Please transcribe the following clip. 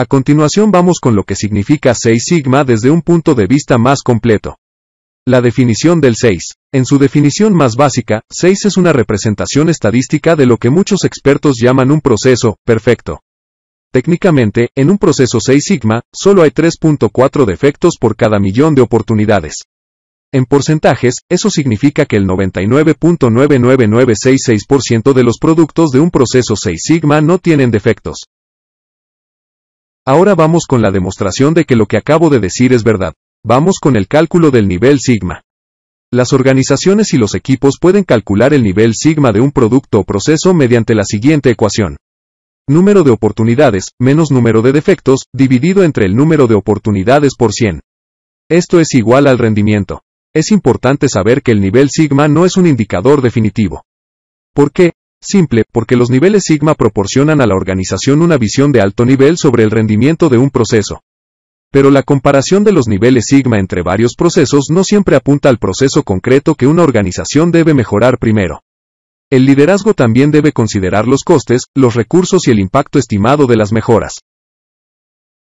A continuación vamos con lo que significa 6 sigma desde un punto de vista más completo. La definición del 6. En su definición más básica, 6 es una representación estadística de lo que muchos expertos llaman un proceso perfecto. Técnicamente, en un proceso 6 sigma, solo hay 3.4 defectos por cada millón de oportunidades. En porcentajes, eso significa que el 99.99966% de los productos de un proceso 6 sigma no tienen defectos. Ahora vamos con la demostración de que lo que acabo de decir es verdad. Vamos con el cálculo del nivel sigma. Las organizaciones y los equipos pueden calcular el nivel sigma de un producto o proceso mediante la siguiente ecuación. Número de oportunidades, menos número de defectos, dividido entre el número de oportunidades por 100. Esto es igual al rendimiento. Es importante saber que el nivel sigma no es un indicador definitivo. ¿Por qué? Simple, porque los niveles sigma proporcionan a la organización una visión de alto nivel sobre el rendimiento de un proceso. Pero la comparación de los niveles sigma entre varios procesos no siempre apunta al proceso concreto que una organización debe mejorar primero. El liderazgo también debe considerar los costes, los recursos y el impacto estimado de las mejoras.